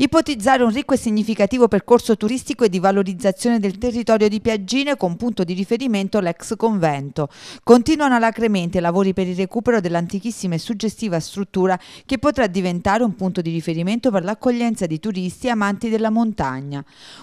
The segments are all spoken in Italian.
Ipotizzare un ricco e significativo percorso turistico e di valorizzazione del territorio di Piaggine con punto di riferimento l'ex convento. Continuano alacremente i lavori per il recupero dell'antichissima e suggestiva struttura che potrà diventare un punto di riferimento per l'accoglienza di turisti e amanti della montagna.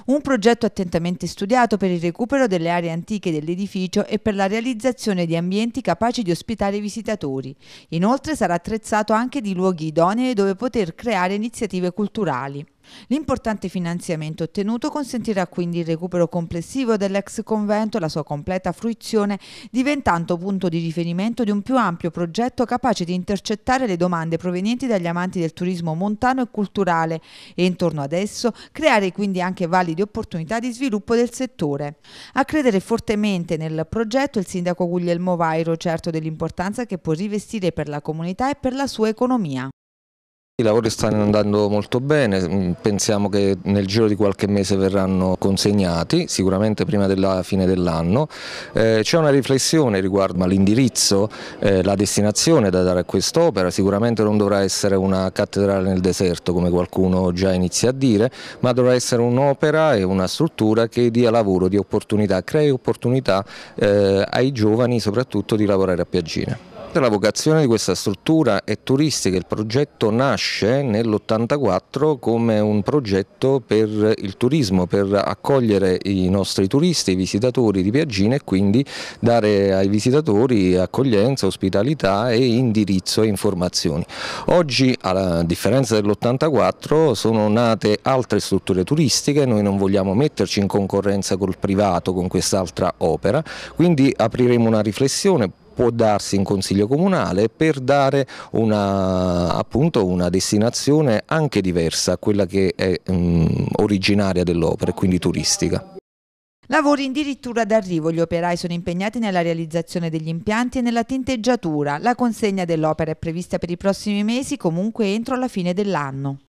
Un progetto attentamente studiato per il recupero delle aree antiche dell'edificio e per la realizzazione di ambienti capaci di ospitare i visitatori. Inoltre sarà attrezzato anche di luoghi idonei dove poter creare iniziative culturali. L'importante finanziamento ottenuto consentirà quindi il recupero complessivo dell'ex convento e la sua completa fruizione, diventando punto di riferimento di un più ampio progetto capace di intercettare le domande provenienti dagli amanti del turismo montano e culturale e intorno ad esso creare quindi anche valide opportunità di sviluppo del settore. A credere fortemente nel progetto il sindaco Guglielmo Vairo, certo dell'importanza che può rivestire per la comunità e per la sua economia. I lavori stanno andando molto bene, mm, pensiamo che nel giro di qualche mese verranno consegnati, sicuramente prima della fine dell'anno. Eh, C'è una riflessione riguardo all'indirizzo, eh, la destinazione da dare a quest'opera, sicuramente non dovrà essere una cattedrale nel deserto come qualcuno già inizia a dire, ma dovrà essere un'opera e una struttura che dia lavoro, di opportunità, crei opportunità eh, ai giovani soprattutto di lavorare a Piaggina riguarda la vocazione di questa struttura è turistica, il progetto nasce nell'84 come un progetto per il turismo, per accogliere i nostri turisti, i visitatori di Piaggina e quindi dare ai visitatori accoglienza, ospitalità e indirizzo e informazioni. Oggi a differenza dell'84 sono nate altre strutture turistiche, noi non vogliamo metterci in concorrenza col privato con quest'altra opera, quindi apriremo una riflessione può darsi in consiglio comunale per dare una, appunto, una destinazione anche diversa a quella che è mh, originaria dell'opera e quindi turistica. Lavori in dirittura d'arrivo, gli operai sono impegnati nella realizzazione degli impianti e nella tinteggiatura. La consegna dell'opera è prevista per i prossimi mesi, comunque entro la fine dell'anno.